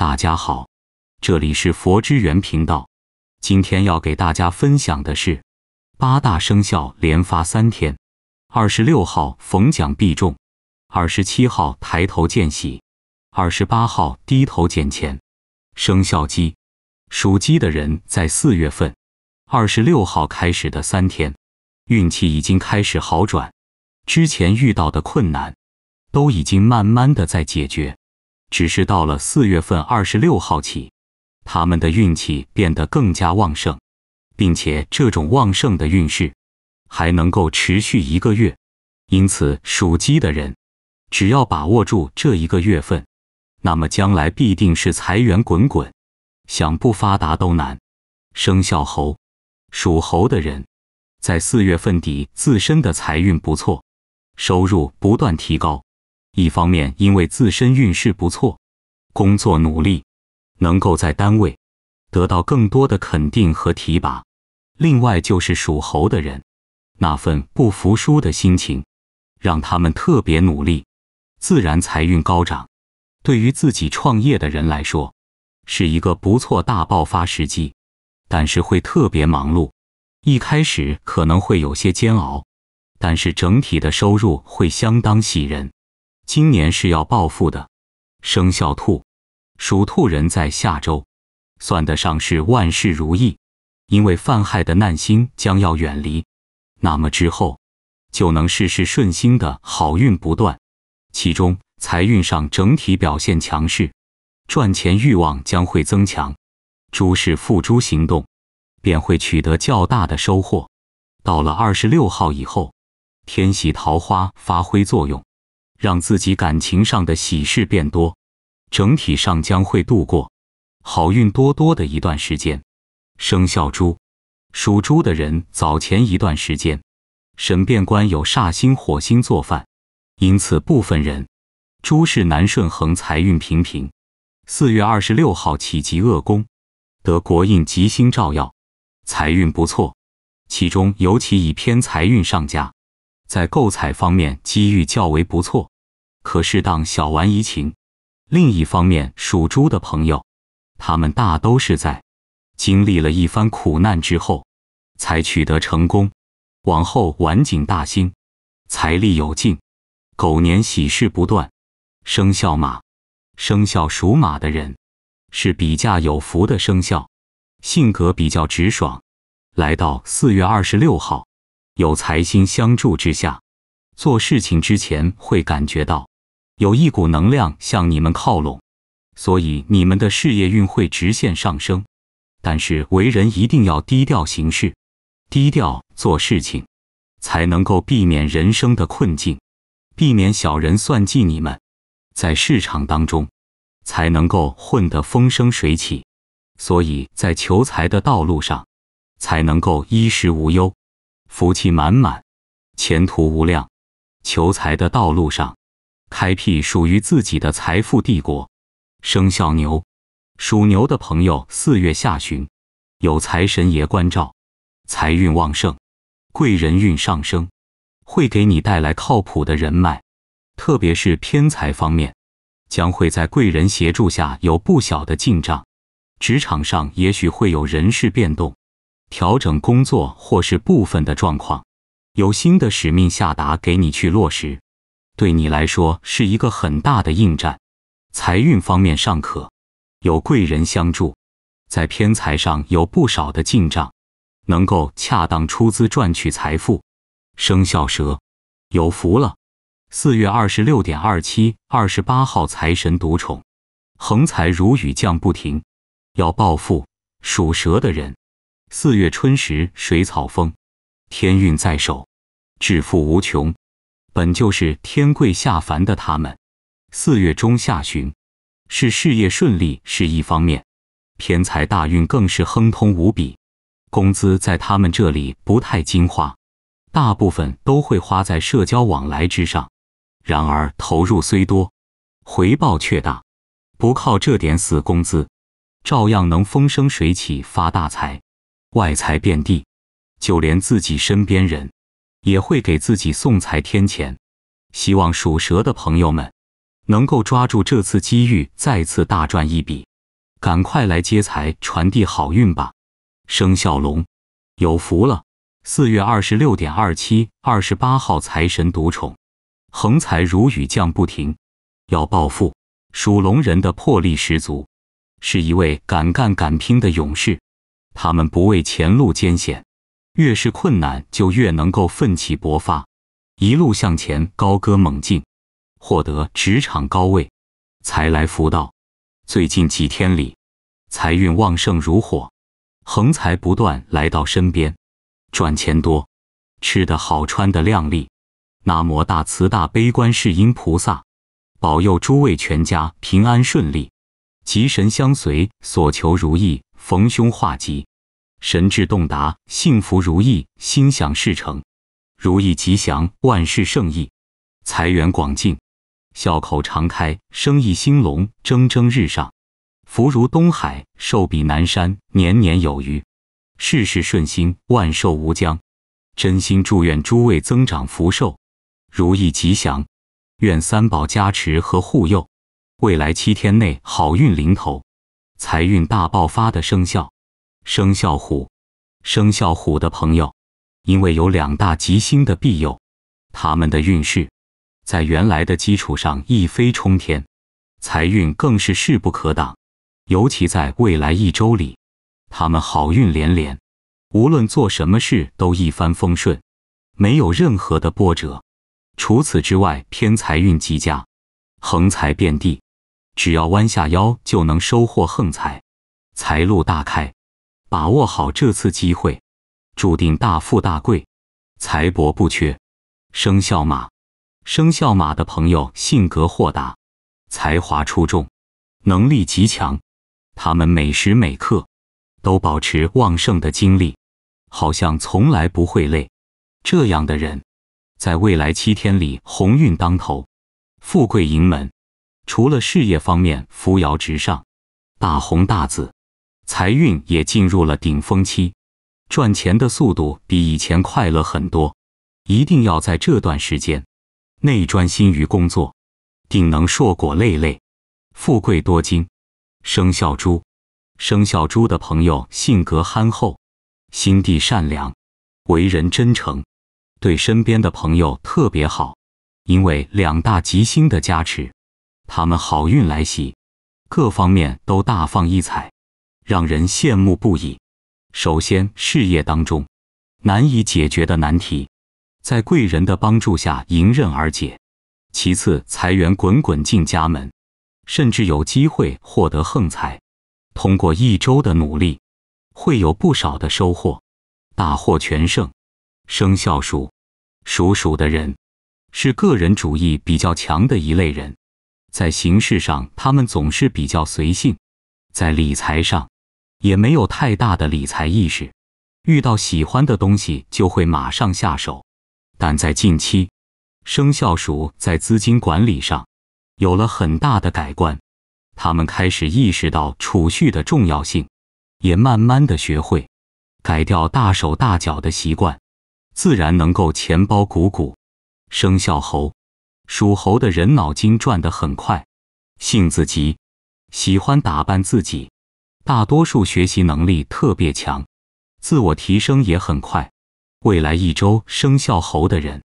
大家好，这里是佛之源频道。今天要给大家分享的是八大生肖连发三天，二十六号逢奖必中，二十七号抬头见喜，二十八号低头捡钱。生肖鸡，属鸡的人在四月份二十六号开始的三天，运气已经开始好转，之前遇到的困难都已经慢慢的在解决。只是到了四月份二十六号起，他们的运气变得更加旺盛，并且这种旺盛的运势还能够持续一个月。因此，属鸡的人只要把握住这一个月份，那么将来必定是财源滚滚，想不发达都难。生肖猴，属猴的人在四月份底自身的财运不错，收入不断提高。一方面，因为自身运势不错，工作努力，能够在单位得到更多的肯定和提拔；另外，就是属猴的人那份不服输的心情，让他们特别努力，自然财运高涨。对于自己创业的人来说，是一个不错大爆发时机，但是会特别忙碌，一开始可能会有些煎熬，但是整体的收入会相当喜人。今年是要暴富的，生肖兔，属兔人在下周，算得上是万事如意，因为犯害的难星将要远离，那么之后就能事事顺心的好运不断。其中财运上整体表现强势，赚钱欲望将会增强，诸事付诸行动，便会取得较大的收获。到了二十六号以后，天喜桃花发挥作用。让自己感情上的喜事变多，整体上将会度过好运多多的一段时间。生肖猪，属猪的人早前一段时间，审辩官有煞星火星做饭，因此部分人诸事难顺恒财运平平。四月二十六号起吉恶宫，得国印吉星照耀，财运不错，其中尤其以偏财运上佳。在购彩方面机遇较为不错，可适当小玩怡情。另一方面，属猪的朋友，他们大都是在经历了一番苦难之后才取得成功。往后晚景大兴，财力有进，狗年喜事不断。生肖马，生肖属马的人是比价有福的生肖，性格比较直爽。来到四月二十六号。有财星相助之下，做事情之前会感觉到有一股能量向你们靠拢，所以你们的事业运会直线上升。但是为人一定要低调行事，低调做事情，才能够避免人生的困境，避免小人算计你们，在市场当中才能够混得风生水起。所以在求财的道路上，才能够衣食无忧。福气满满，前途无量，求财的道路上，开辟属于自己的财富帝国，生肖牛，属牛的朋友四月下旬有财神爷关照，财运旺盛，贵人运上升，会给你带来靠谱的人脉，特别是偏财方面，将会在贵人协助下有不小的进账，职场上也许会有人事变动。调整工作或是部分的状况，有新的使命下达给你去落实，对你来说是一个很大的应战。财运方面尚可，有贵人相助，在偏财上有不少的进账，能够恰当出资赚取财富。生肖蛇有福了，四月二十六点二七二十八号财神独宠，横财如雨降不停，要暴富。属蛇的人。四月春时水草丰，天运在手，致富无穷。本就是天贵下凡的他们，四月中下旬是事业顺利是一方面，偏财大运更是亨通无比。工资在他们这里不太精花，大部分都会花在社交往来之上。然而投入虽多，回报却大，不靠这点死工资，照样能风生水起发大财。外财遍地，就连自己身边人，也会给自己送财添钱，希望属蛇的朋友们，能够抓住这次机遇，再次大赚一笔，赶快来接财，传递好运吧。生肖龙，有福了！四月二十六点二七二十八号，财神独宠，横财如雨降不停，要暴富！属龙人的魄力十足，是一位敢干敢拼的勇士。他们不畏前路艰险，越是困难就越能够奋起勃发，一路向前，高歌猛进，获得职场高位，财来福到。最近几天里，财运旺盛如火，横财不断来到身边，赚钱多，吃得好，穿的靓丽。南无大慈大悲观世音菩萨，保佑诸位全家平安顺利，吉神相随，所求如意，逢凶化吉。神智洞达，幸福如意，心想事成，如意吉祥，万事胜意，财源广进，笑口常开，生意兴隆，蒸蒸日上，福如东海，寿比南山，年年有余，事事顺心，万寿无疆。真心祝愿诸位增长福寿，如意吉祥，愿三宝加持和护佑，未来七天内好运临头，财运大爆发的生肖。生肖虎，生肖虎的朋友，因为有两大吉星的庇佑，他们的运势在原来的基础上一飞冲天，财运更是势不可挡。尤其在未来一周里，他们好运连连，无论做什么事都一帆风顺，没有任何的波折。除此之外，偏财运极佳，横财遍地，只要弯下腰就能收获横财，财路大开。把握好这次机会，注定大富大贵，财帛不缺。生肖马，生肖马的朋友性格豁达，才华出众，能力极强。他们每时每刻都保持旺盛的精力，好像从来不会累。这样的人，在未来七天里，鸿运当头，富贵盈门。除了事业方面扶摇直上，大红大紫。财运也进入了顶峰期，赚钱的速度比以前快了很多。一定要在这段时间内专心于工作，定能硕果累累，富贵多金。生肖猪，生肖猪的朋友性格憨厚，心地善良，为人真诚，对身边的朋友特别好。因为两大吉星的加持，他们好运来袭，各方面都大放异彩。让人羡慕不已。首先，事业当中难以解决的难题，在贵人的帮助下迎刃而解；其次，财源滚滚进家门，甚至有机会获得横财。通过一周的努力，会有不少的收获，大获全胜。生肖属属鼠的人是个人主义比较强的一类人，在形式上他们总是比较随性，在理财上。也没有太大的理财意识，遇到喜欢的东西就会马上下手。但在近期，生肖鼠在资金管理上有了很大的改观，他们开始意识到储蓄的重要性，也慢慢的学会改掉大手大脚的习惯，自然能够钱包鼓鼓。生肖猴，属猴的人脑筋转得很快，性子急，喜欢打扮自己。大多数学习能力特别强，自我提升也很快。未来一周，生肖猴的人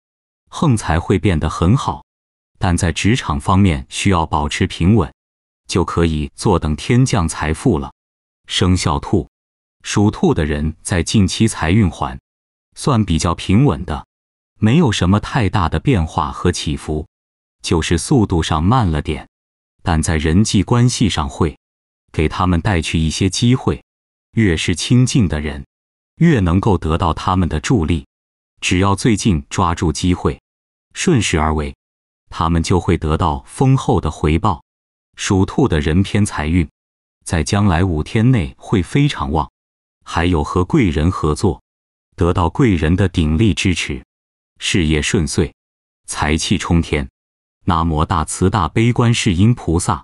横财会变得很好，但在职场方面需要保持平稳，就可以坐等天降财富了。生肖兔，属兔的人在近期财运还算比较平稳的，没有什么太大的变化和起伏，就是速度上慢了点，但在人际关系上会。给他们带去一些机会，越是亲近的人，越能够得到他们的助力。只要最近抓住机会，顺势而为，他们就会得到丰厚的回报。属兔的人偏财运，在将来五天内会非常旺，还有和贵人合作，得到贵人的鼎力支持，事业顺遂，财气冲天。南无大慈大悲观世音菩萨。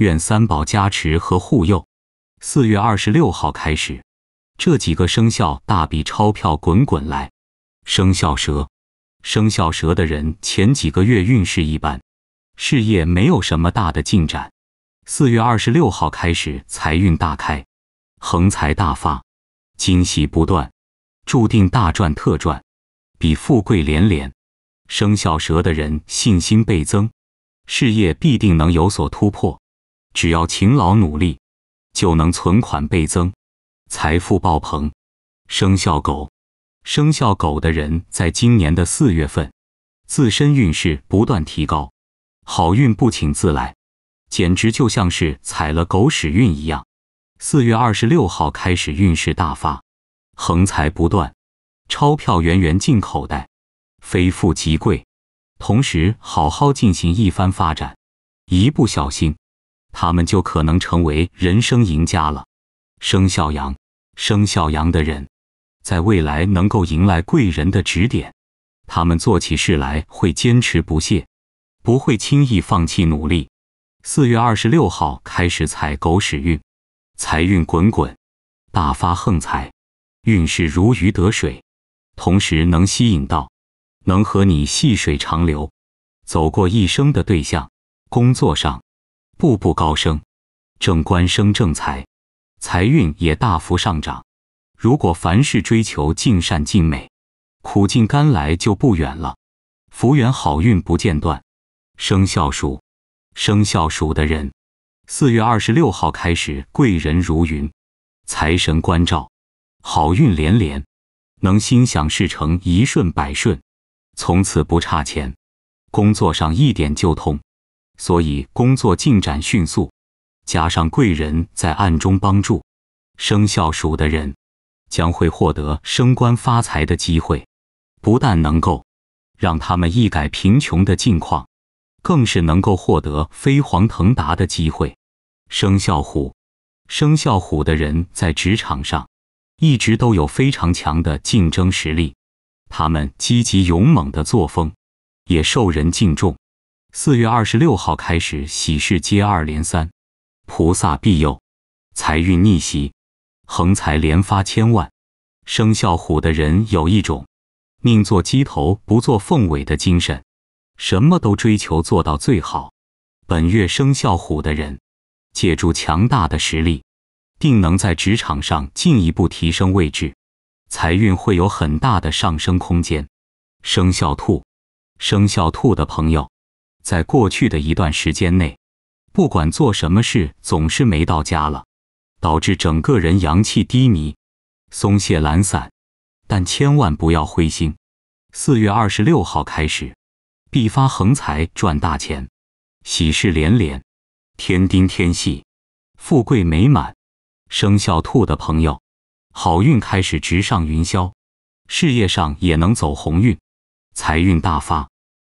愿三宝加持和护佑。四月二十六号开始，这几个生肖大笔钞票滚滚来。生肖蛇，生肖蛇的人前几个月运势一般，事业没有什么大的进展。四月二十六号开始，财运大开，横财大发，惊喜不断，注定大赚特赚，比富贵连连。生肖蛇的人信心倍增，事业必定能有所突破。只要勤劳努力，就能存款倍增，财富爆棚。生肖狗，生肖狗的人在今年的四月份，自身运势不断提高，好运不请自来，简直就像是踩了狗屎运一样。四月二十六号开始运势大发，横财不断，钞票源源进口袋，非富即贵。同时，好好进行一番发展，一不小心。他们就可能成为人生赢家了。生肖羊，生肖羊的人，在未来能够迎来贵人的指点，他们做起事来会坚持不懈，不会轻易放弃努力。四月二十六号开始踩狗屎运，财运滚滚，大发横财，运势如鱼得水，同时能吸引到能和你细水长流、走过一生的对象。工作上。步步高升，正官生正财，财运也大幅上涨。如果凡事追求尽善尽美，苦尽甘来就不远了，福源好运不间断。生肖鼠，生肖鼠的人，四月二十六号开始，贵人如云，财神关照，好运连连，能心想事成，一顺百顺，从此不差钱，工作上一点就通。所以工作进展迅速，加上贵人在暗中帮助，生肖鼠的人将会获得升官发财的机会，不但能够让他们一改贫穷的境况，更是能够获得飞黄腾达的机会。生肖虎，生肖虎的人在职场上一直都有非常强的竞争实力，他们积极勇猛的作风也受人敬重。四月二十六号开始，喜事接二连三，菩萨庇佑，财运逆袭，横财连发千万。生肖虎的人有一种宁做鸡头不做凤尾的精神，什么都追求做到最好。本月生肖虎的人，借助强大的实力，定能在职场上进一步提升位置，财运会有很大的上升空间。生肖兔，生肖兔的朋友。在过去的一段时间内，不管做什么事总是没到家了，导致整个人阳气低迷、松懈懒散。但千万不要灰心，四月二十六号开始，必发横财、赚大钱、喜事连连、天丁天喜、富贵美满。生肖兔的朋友，好运开始直上云霄，事业上也能走鸿运，财运大发。